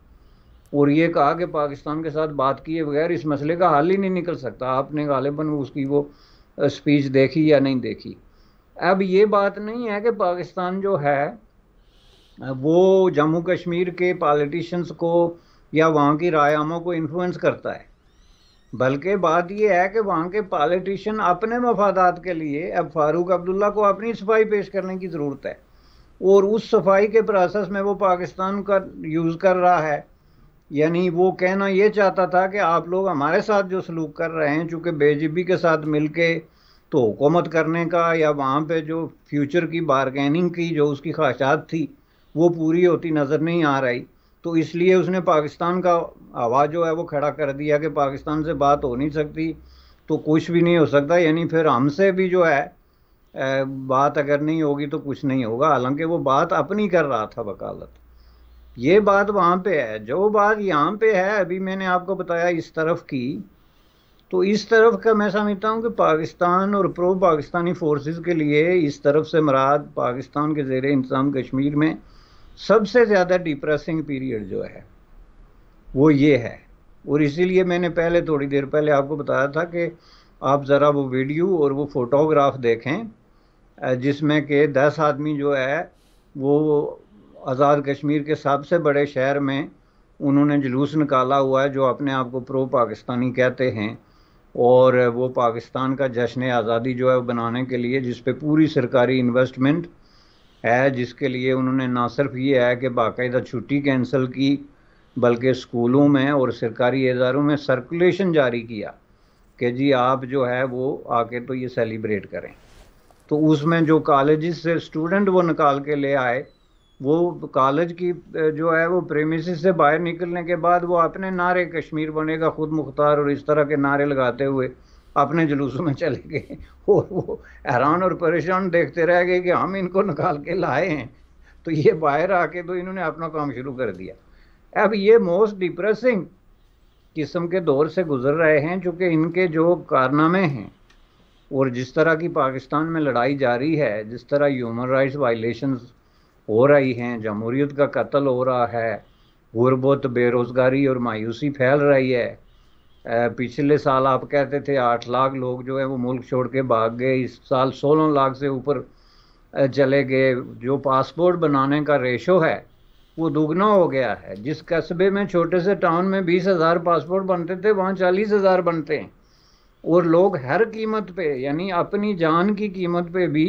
और ये कहा कि पाकिस्तान के साथ बात किए बगैर इस मसले का हल ही नहीं निकल सकता आपने गालिबन उसकी वो स्पीच देखी या नहीं देखी अब ये बात नहीं है कि पाकिस्तान जो है वो जम्मू कश्मीर के पॉलिटिशियंस को या वहाँ की आमों को इन्फ्लुएंस करता है बल्कि बात यह है कि वहाँ के पॉलिटिशियन अपने मफादात के लिए अब फारूक अब्दुल्ला को अपनी सफाई पेश करने की ज़रूरत है और उस सफाई के प्रोसेस में वो पाकिस्तान का यूज़ कर रहा है यानी वो कहना ये चाहता था कि आप लोग हमारे साथ जो सलूक कर रहे हैं चूँकि बेजिबी के साथ मिल के तो हुकूमत करने का या वहाँ पे जो फ्यूचर की बारगेनिंग की जो उसकी ख्वाहिशात थी वो पूरी होती नज़र नहीं आ रही तो इसलिए उसने पाकिस्तान का आवाज़ जो है वो खड़ा कर दिया कि पाकिस्तान से बात हो नहीं सकती तो कुछ भी नहीं हो सकता यानी फिर हमसे भी जो है बात अगर नहीं होगी तो कुछ नहीं होगा हालांकि वो बात अपनी कर रहा था वकालत ये बात वहाँ पे है जो बात यहाँ पे है अभी मैंने आपको बताया इस तरफ की तो इस तरफ का मैं समझता हूँ कि पाकिस्तान और प्रो पाकिस्तानी फोर्सेस के लिए इस तरफ से मराद पाकिस्तान के ज़ेर इंतज़ाम कश्मीर में सबसे ज़्यादा डिप्रेसिंग पीरियड जो है वो ये है और इसीलिए मैंने पहले थोड़ी देर पहले आपको बताया था कि आप ज़रा वो वीडियो और वो फोटोग्राफ देखें जिसमें के दस आदमी जो है वो आज़ाद कश्मीर के सबसे बड़े शहर में उन्होंने जुलूस निकाला हुआ है जो अपने आप को प्रो पाकिस्तानी कहते हैं और वो पाकिस्तान का जश्न आज़ादी जो है बनाने के लिए जिस पे पूरी सरकारी इन्वेस्टमेंट है जिसके लिए उन्होंने ना सिर्फ ये है कि बाकायदा छुट्टी कैंसिल की बल्कि स्कूलों में और सरकारी इदारों में सर्कुलेशन जारी किया कि जी आप जो है वो आके तो ये सेलिब्रेट करें तो उसमें जो कॉलेज से स्टूडेंट वो निकाल के ले आए वो कॉलेज की जो है वो प्रेमिस से बाहर निकलने के बाद वो अपने नारे कश्मीर बनेगा खुद मुख्तार और इस तरह के नारे लगाते हुए अपने जुलूसों में चले गए *laughs* और वो हैरान और परेशान देखते रह गए कि हम इनको निकाल के लाए हैं तो ये बाहर आके तो इन्होंने अपना काम शुरू कर दिया अब ये मोस्ट डिप्रेसिंग किस्म के दौर से गुजर रहे हैं चूँकि इनके जो कारनामे हैं और जिस तरह की पाकिस्तान में लड़ाई जारी है जिस तरह ह्यूमन राइट्स वायलेशंस हो रही हैं जमहूरीत का कत्ल हो रहा है गुरबत बेरोज़गारी और मायूसी फैल रही है पिछले साल आप कहते थे आठ लाख लोग जो है वो मुल्क छोड़ के भाग गए इस साल सोलह लाख से ऊपर चले गए जो पासपोर्ट बनाने का रेशो है वो दुगना हो गया है जिस कस्बे में छोटे से टाउन में बीस हज़ार पासपोर्ट बनते थे वहाँ चालीस हज़ार बनते हैं और लोग हर कीमत पे यानी अपनी जान की कीमत पे भी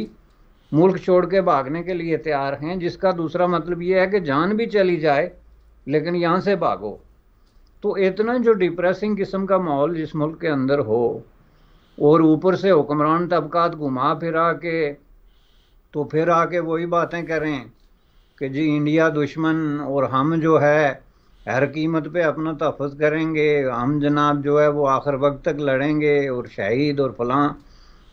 मुल्क छोड़ के भागने के लिए तैयार हैं जिसका दूसरा मतलब ये है कि जान भी चली जाए लेकिन यहाँ से भागो तो इतना जो डिप्रेसिंग किस्म का माहौल जिस मुल्क के अंदर हो और ऊपर से हुक्मरान तबकात घुमा फिरा के तो फिर आके वही बातें करें कि जी इंडिया दुश्मन और हम जो है हर कीमत पे अपना तहफ़ करेंगे हम जनाब जो है वो आखिर वक्त तक लड़ेंगे और शहीद और फलां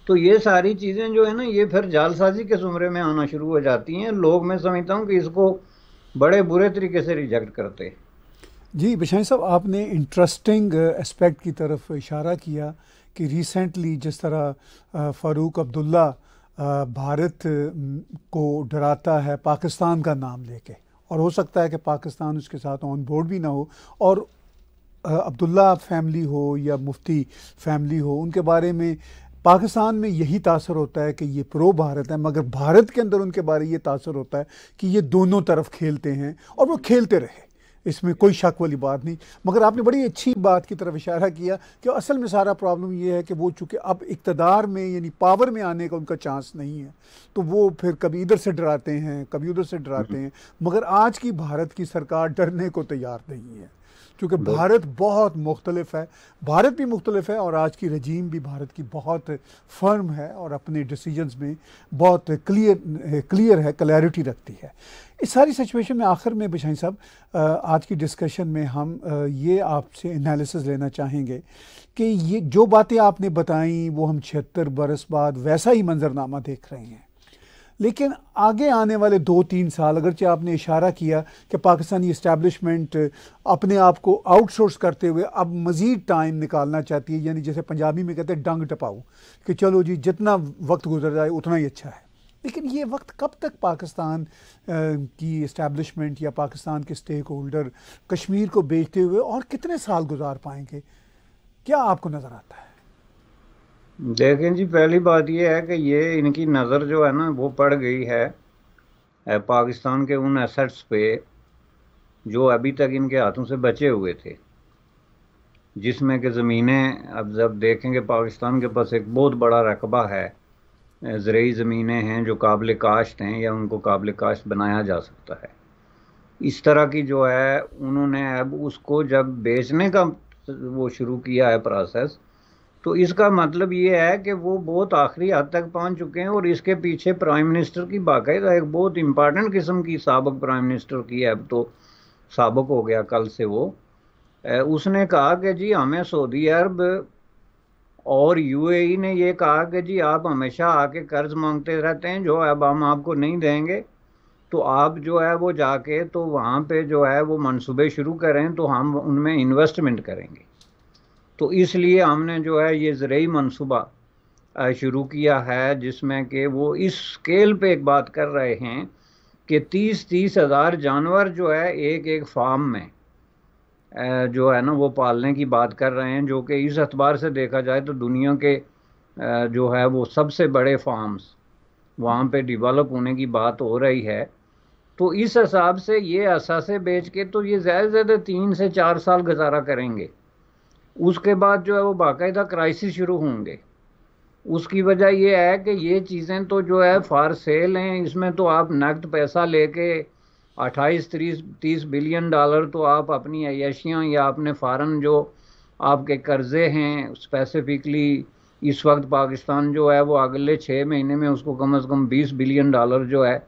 तो ये सारी चीज़ें जो है ना ये फिर जालसाजी के जुमरे में आना शुरू हो जाती हैं लोग मैं समझता हूँ कि इसको बड़े बुरे तरीके से रिजेक्ट करते हैं जी बिशाई साहब आपने इंटरेस्टिंग एस्पेक्ट uh, की तरफ इशारा किया कि रिसेंटली जिस तरह uh, Farooq Abdullah uh, Bharat um, को डराता है पाकिस्तान का नाम लेके और हो सकता है कि पाकिस्तान उसके साथ ऑन बोर्ड भी ना हो और अब्दुल्ला फैमिली हो या मुफ्ती फैमिली हो उनके बारे में पाकिस्तान में यही तासर होता है कि ये प्रो भारत है मगर भारत के अंदर उनके बारे ये तासर होता है कि ये दोनों तरफ खेलते हैं और वो खेलते रहे इसमें कोई शक वाली बात नहीं मगर आपने बड़ी अच्छी बात की तरफ इशारा किया कि असल में सारा प्रॉब्लम ये है कि वो चूँकि अब इकतदार में यानी पावर में आने का उनका चांस नहीं है तो वो फिर कभी इधर से डराते हैं कभी उधर से डराते हैं मगर आज की भारत की सरकार डरने को तैयार नहीं है क्योंकि भारत बहुत मुख्तलफ है भारत भी मुख्तलिफ है और आज की रजीम भी भारत की बहुत फर्म है और अपने डिसीजंस में बहुत क्लियर क्लियर है क्लैरिटी रखती है इस सारी सिचुएशन में आखिर में बिशाई साहब आज की डिस्कशन में हम ये आपसे एनालिसिस लेना चाहेंगे कि ये जो बातें आपने बताई वो हम छिहत्तर बरस बाद वैसा ही मंजरनामा देख रहे हैं लेकिन आगे आने वाले दो तीन साल अगरचे आपने इशारा किया कि पाकिस्तानी इस्टेबलिशमेंट अपने आप को आउटसोर्स करते हुए अब मज़ीद टाइम निकालना चाहती है यानी जैसे पंजाबी में कहते हैं डंग टपाओ कि चलो जी जितना वक्त गुजर जाए उतना ही अच्छा है लेकिन ये वक्त कब तक पाकिस्तान की इस्टेबलिशमेंट या पाकिस्तान के स्टेक होल्डर कश्मीर को बेचते हुए और कितने साल गुजार पाएंगे क्या आपको नज़र आता है देखें जी पहली बात यह है कि ये इनकी नज़र जो है ना वो पड़ गई है पाकिस्तान के उन एसेट्स पे जो अभी तक इनके हाथों से बचे हुए थे जिसमें कि ज़मीनें अब जब देखेंगे पाकिस्तान के पास एक बहुत बड़ा रकबा है ज़रूरी ज़मीनें हैं जो काबिल काश्त हैं या उनको काबिल काश्त बनाया जा सकता है इस तरह की जो है उन्होंने अब उसको जब बेचने का वो शुरू किया है प्रोसेस तो इसका मतलब ये है कि वो बहुत आखिरी हद तक पहुंच चुके हैं और इसके पीछे प्राइम मिनिस्टर की बाकायदा एक बहुत इंपॉर्टेंट किस्म की सबक प्राइम मिनिस्टर की है अब तो सबक हो गया कल से वो उसने कहा कि जी हमें सऊदी अरब और यूएई e ने ये कहा कि जी आप हमेशा आके कर्ज मांगते रहते हैं जो अब हम आपको नहीं देंगे तो आप जो है वो जाके तो वहाँ पे जो है वो मंसूबे शुरू करें तो हम उनमें इन्वेस्टमेंट करेंगे तो इसलिए हमने जो है ये ज़रूरी मनसूबा शुरू किया है जिसमें कि वो इस स्केल पे एक बात कर रहे हैं कि तीस तीस हज़ार जानवर जो है एक एक फार्म में जो है ना वो पालने की बात कर रहे हैं जो कि इस अतबार से देखा जाए तो दुनिया के जो है वो सबसे बड़े फार्म्स वहाँ पे डिवेलप होने की बात हो रही है तो इस हिसाब से ये असासे बेच के तो ये ज़्यादा से ज़्यादा तीन से चार साल गुजारा करेंगे उसके बाद जो है वो बाकायदा क्राइसिस शुरू होंगे उसकी वजह यह है कि ये चीज़ें तो जो है फार सेल हैं इसमें तो आप नकद पैसा लेके अट्ठाईस तीस तीस बिलियन डॉलर तो आप अपनी अयशियाँ या अपने फ़ारन जो आपके कर्ज़े हैं स्पेसिफिकली इस वक्त पाकिस्तान जो है वो अगले छः महीने में उसको कम से कम बीस बिलियन डॉलर जो है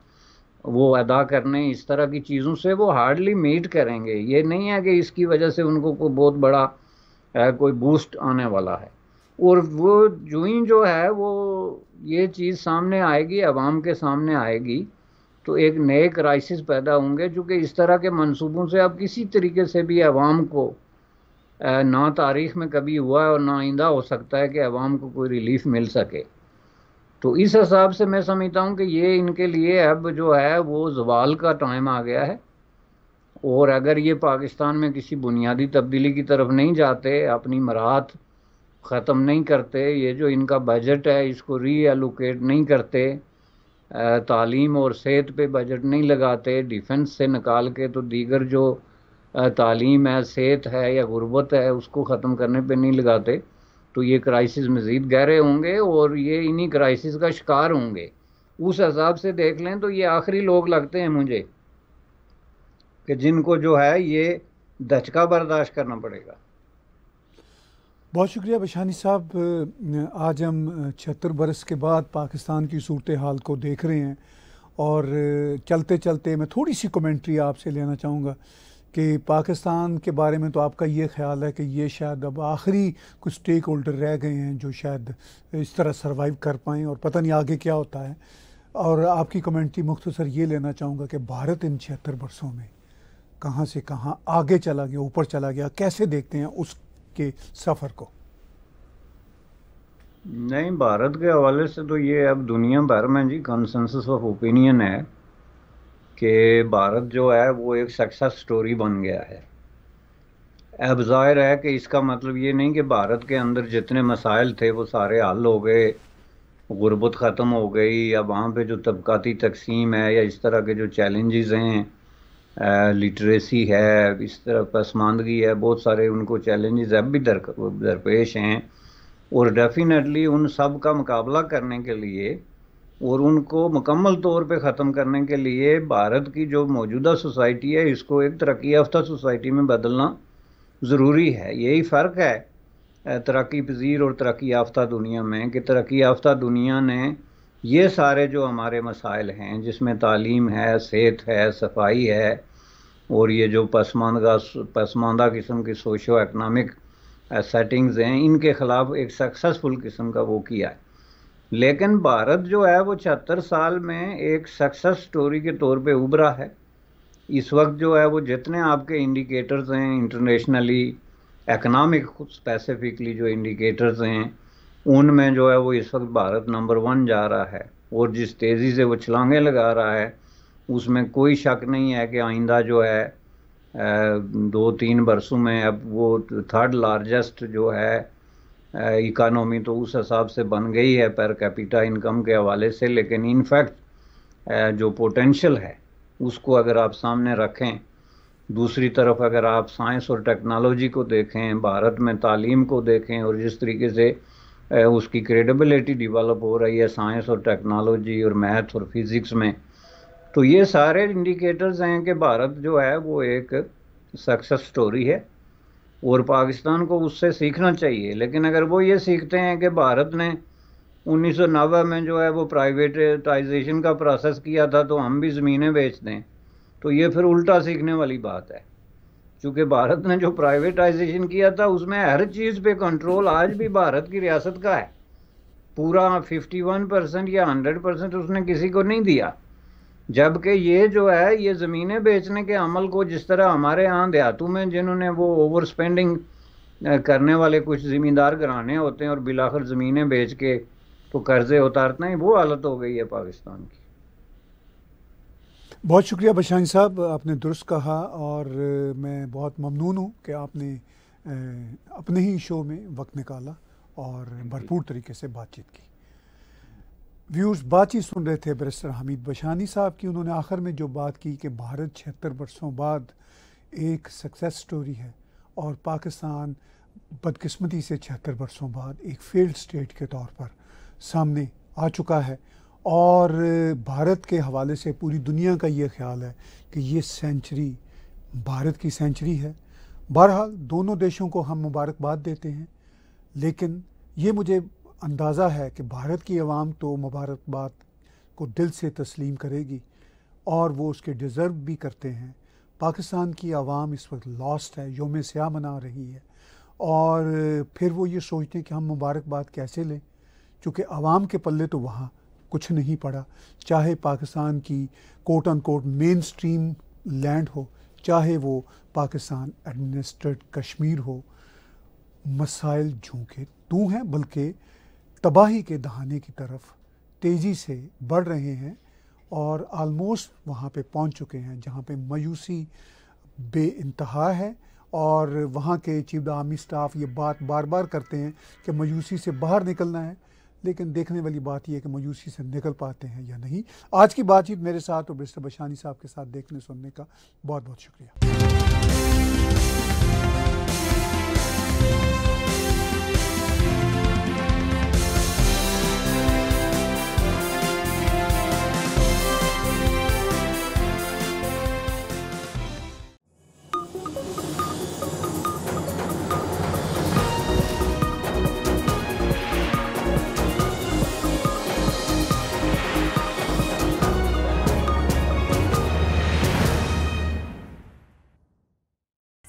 वो अदा करने इस तरह की चीज़ों से वो हार्डली मीट करेंगे ये नहीं है कि इसकी वजह से उनको कोई बहुत बड़ा कोई बूस्ट आने वाला है और वो जुई ही जो है वो ये चीज़ सामने आएगी आवाम के सामने आएगी तो एक नए क्राइसिस पैदा होंगे जो कि इस तरह के मंसूबों से अब किसी तरीके से भी आवाम को ना तारीख में कभी हुआ है और ना आइंदा हो सकता है कि आवाम को कोई रिलीफ मिल सके तो इस हिसाब से मैं समझता हूँ कि ये इनके लिए अब जो है वो जवाल का टाइम आ गया है और अगर ये पाकिस्तान में किसी बुनियादी तब्दीली की तरफ नहीं जाते अपनी मराहत ख़त्म नहीं करते ये जो इनका बजट है इसको री एलोकेट नहीं करते तालीम और सेहत पे बजट नहीं लगाते डिफेंस से निकाल के तो दीगर जो तालीम है सेहत है या गुर्बत है उसको ख़त्म करने पे नहीं लगाते तो ये क्राइसिस मज़ीद गहरे होंगे और ये इन्हीं क्राइसिस का शिकार होंगे उस हिसाब से देख लें तो ये आखिरी लोग लगते हैं मुझे कि जिनको जो है ये धचका बर्दाश्त करना पड़ेगा बहुत शुक्रिया बशानी साहब आज हम छिहत्तर बरस के बाद पाकिस्तान की सूरत हाल को देख रहे हैं और चलते चलते मैं थोड़ी सी कमेंट्री आपसे लेना चाहूँगा कि पाकिस्तान के बारे में तो आपका ये ख्याल है कि ये शायद अब आखिरी कुछ स्टेक होल्डर रह गए हैं जो शायद इस तरह सरवाइव कर पाएँ और पता नहीं आगे क्या होता है और आपकी कमेंट्री मुख्तसर ये लेना चाहूँगा कि भारत इन छिहत्तर बरसों में कहाँ से कहाँ आगे चला गया ऊपर चला गया कैसे देखते हैं उसके सफ़र को नहीं भारत के हवाले से तो ये अब दुनिया भर में जी कंसेंसस ऑफ ओपिनियन है कि भारत जो है वो एक सक्सेस स्टोरी बन गया है अब जाहिर है कि इसका मतलब ये नहीं कि भारत के अंदर जितने मसाइल थे वो सारे हल हो गए गुरबत ख़त्म हो गई या वहाँ पे जो तबकाती तकसीम है या इस तरह के जो चैलेंजेस हैं लिटरेसी है इस तरह पसमानदगी है बहुत सारे उनको चैलेंजेस अब भी दर दरपेश हैं और डेफिनेटली उन सब का मुकाबला करने के लिए और उनको मुकम्मल तौर पे ख़त्म करने के लिए भारत की जो मौजूदा सोसाइटी है इसको एक तरक्की याफ्ता सोसाइटी में बदलना ज़रूरी है यही फ़र्क है तरक्की पजीर और तरक्की याफ्ता दुनिया में कि तरक्की याफ्ता दुनिया ने ये सारे जो हमारे मसाइल हैं जिसमें तालीम है सेहत है सफाई है और ये जो पसमानदा पसमानदा किस्म की सोशो इकनॉमिक सेटिंग्स हैं इनके ख़िलाफ़ एक सक्सेसफुल किस्म का वो किया है लेकिन भारत जो है वो छहत्तर साल में एक सक्सेस स्टोरी के तौर पे उभरा है इस वक्त जो है वो जितने आपके इंडिकेटर्स हैं इंटरनेशनली इकनॉमिक स्पेसिफिकली जो इंडिकेटर्स हैं उनमें जो है वो इस वक्त भारत नंबर वन जा रहा है और जिस तेज़ी से वो छलांगे लगा रहा है उसमें कोई शक नहीं है कि आइंदा जो है दो तीन बरसों में अब वो थर्ड लार्जेस्ट जो है इकानमी तो उस हिसाब से बन गई है पर कैपिटा इनकम के हवाले से लेकिन इनफैक्ट जो पोटेंशियल है उसको अगर आप सामने रखें दूसरी तरफ अगर आप साइंस और टेक्नोलॉजी को देखें भारत में तालीम को देखें और जिस तरीके से उसकी क्रेडिबिलिटी डेवलप हो रही है साइंस और टेक्नोलॉजी और मैथ और फिज़िक्स में तो ये सारे इंडिकेटर्स हैं कि भारत जो है वो एक सक्सेस स्टोरी है और पाकिस्तान को उससे सीखना चाहिए लेकिन अगर वो ये सीखते हैं कि भारत ने उन्नीस में जो है वो प्राइवेटाइजेशन का प्रोसेस किया था तो हम भी ज़मीनें बेच दें तो ये फिर उल्टा सीखने वाली बात है चूँकि भारत ने जो प्राइवेटाइजेशन किया था उसमें हर चीज़ पे कंट्रोल आज भी भारत की रियासत का है पूरा 51 परसेंट या 100 परसेंट उसने किसी को नहीं दिया जबकि ये जो है ये ज़मीनें बेचने के अमल को जिस तरह हमारे यहाँ देहातों में जिन्होंने वो ओवर स्पेंडिंग करने वाले कुछ ज़मींदार घराने होते हैं और बिलाखर ज़मीनें बेच के तो कर्ज़े उतारते हैं वो हालत हो गई है पाकिस्तान की बहुत शुक्रिया बशान साहब आपने दुरुस्त कहा और मैं बहुत ममनून हूँ कि आपने अपने ही शो में वक्त निकाला और भरपूर तरीके से बातचीत की व्यूर्स बातचीत सुन रहे थे बैरिस्टर हमीद बशानी साहब की उन्होंने आखिर में जो बात की कि भारत छिहत्तर वर्षों बाद एक सक्सेस स्टोरी है और पाकिस्तान बदकिस्मती से छिहत्तर वर्षों बाद एक फेल्ड स्टेट के तौर पर सामने आ चुका है और भारत के हवाले से पूरी दुनिया का ये ख्याल है कि ये सेंचुरी भारत की सेंचुरी है बहरहाल दोनों देशों को हम मुबारकबाद देते हैं लेकिन ये मुझे अंदाज़ा है कि भारत की आवाम तो मुबारकबाद को दिल से तस्लीम करेगी और वो उसके डिज़र्व भी करते हैं पाकिस्तान की आवाम इस वक्त लॉस्ट है योम स्याह मना रही है और फिर वो ये सोचते हैं कि हम मुबारकबाद कैसे लें चूँकि आवाम के पल्ले तो वहाँ कुछ नहीं पड़ा चाहे पाकिस्तान की quote unquote mainstream land हो चाहे वो पाकिस्तान एडमिनिस्ट्रेट कश्मीर हो मसाइल झूके तू हैं बल्कि तबाही के दहाने की तरफ तेज़ी से बढ़ रहे हैं और आलमोस्ट वहाँ पे पहुँच चुके हैं जहाँ पे मायूसी बे इंतहा है और वहाँ के चीफ आर्मी स्टाफ ये बात बार बार करते हैं कि मायूसी से बाहर निकलना है लेकिन देखने वाली बात यह कि मायूसी से निकल पाते हैं या नहीं आज की बातचीत मेरे साथ और ब्रिस्टर बशानी साहब के साथ देखने सुनने का बहुत बहुत शुक्रिया